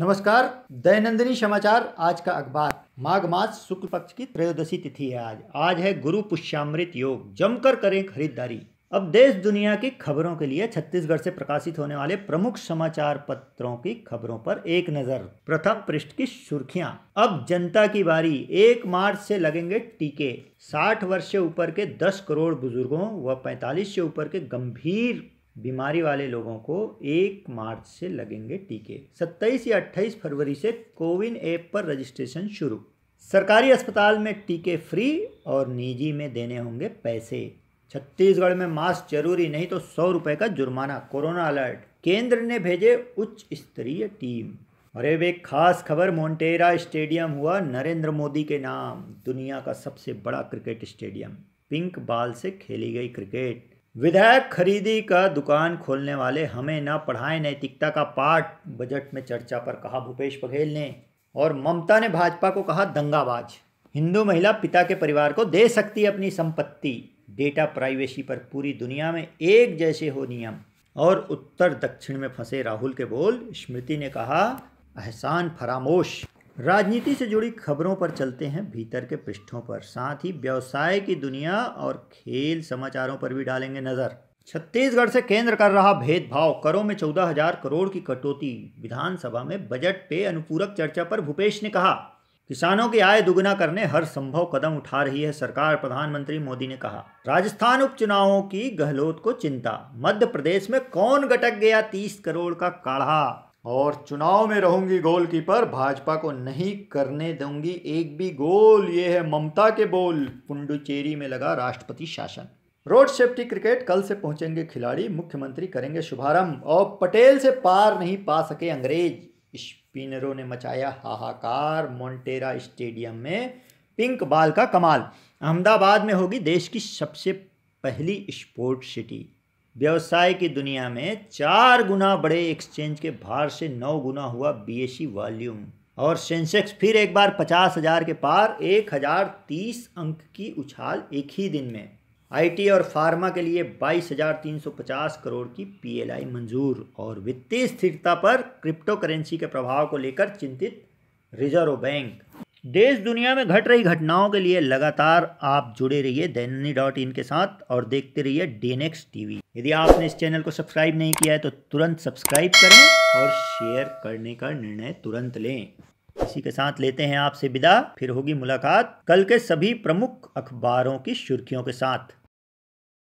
नमस्कार दैनंदिनी समाचार आज का अखबार माघ मास शुक्ल पक्ष की त्रयोदशी तिथि है आज आज है गुरु पुष्यामृत योग जमकर करें खरीदारी अब देश दुनिया की खबरों के लिए छत्तीसगढ़ से प्रकाशित होने वाले प्रमुख समाचार पत्रों की खबरों पर एक नजर प्रथम पृष्ठ की सुर्खियां अब जनता की बारी एक मार्च से लगेंगे टीके 60 वर्ष से ऊपर के 10 करोड़ बुजुर्गों व 45 से ऊपर के गंभीर बीमारी वाले लोगों को एक मार्च से लगेंगे टीके 27 या 28 फरवरी से कोविन ऐप पर रजिस्ट्रेशन शुरू सरकारी अस्पताल में टीके फ्री और निजी में देने होंगे पैसे छत्तीसगढ़ में मास्क जरूरी नहीं तो सौ रुपये का जुर्माना कोरोना अलर्ट केंद्र ने भेजे उच्च स्तरीय टीम और अब एक खास खबर मोन्टेरा स्टेडियम हुआ नरेंद्र मोदी के नाम दुनिया का सबसे बड़ा क्रिकेट स्टेडियम पिंक बॉल से खेली गई क्रिकेट विधायक खरीदी का दुकान खोलने वाले हमें न पढ़ाएं नैतिकता का पाठ बजट में चर्चा पर कहा भूपेश बघेल ने और ममता ने भाजपा को कहा दंगाबाज हिंदू महिला पिता के परिवार को दे सकती अपनी संपत्ति डेटा प्राइवेसी पर पूरी दुनिया में एक जैसे हो नियम और उत्तर दक्षिण में फंसे राहुल के बोल स्मृति ने कहा एहसान फरामोश राजनीति से जुड़ी खबरों पर चलते हैं भीतर के पृष्ठों पर साथ ही व्यवसाय की दुनिया और खेल समाचारों पर भी डालेंगे नज़र छत्तीसगढ़ से केंद्र कर रहा भेदभाव करों में चौदह हजार करोड़ की कटौती विधानसभा में बजट पे अनुपूरक चर्चा पर भूपेश ने कहा किसानों की आय दुगुना करने हर संभव कदम उठा रही है सरकार प्रधानमंत्री मोदी ने कहा राजस्थान उपचुनावों की गहलोत को चिंता मध्य प्रदेश में कौन गटक गया तीस करोड़ का काढ़ा और चुनाव में रहूंगी गोलकीपर भाजपा को नहीं करने दूंगी एक भी गोल ये है ममता के बोल पुंडुचेरी में लगा राष्ट्रपति शासन रोड सेफ्टी क्रिकेट कल से पहुंचेंगे खिलाड़ी मुख्यमंत्री करेंगे शुभारंभ और पटेल से पार नहीं पा सके अंग्रेज स्पिनरों ने मचाया हाहाकार मोन्टेरा स्टेडियम में पिंक बाल का कमाल अहमदाबाद में होगी देश की सबसे पहली स्पोर्ट सिटी व्यवसाय की दुनिया में चार गुना बड़े एक्सचेंज के भार से नौ गुना हुआ बीएसई वॉल्यूम और सेंसेक्स फिर एक बार पचास हजार के पार एक हजार तीस अंक की उछाल एक ही दिन में आईटी और फार्मा के लिए बाईस हजार तीन सौ पचास करोड़ की पीएलआई मंजूर और वित्तीय स्थिरता पर क्रिप्टो करेंसी के प्रभाव को लेकर चिंतित रिजर्व बैंक देश दुनिया में घट रही घटनाओं के लिए लगातार आप जुड़े रहिए दैनी डॉट इन के साथ और देखते रहिए डेनेक्स टीवी यदि आपने इस चैनल को सब्सक्राइब नहीं किया है तो तुरंत सब्सक्राइब करें और शेयर करने का निर्णय तुरंत लें इसी के साथ लेते हैं आपसे विदा फिर होगी मुलाकात कल के सभी प्रमुख अखबारों की सुर्खियों के साथ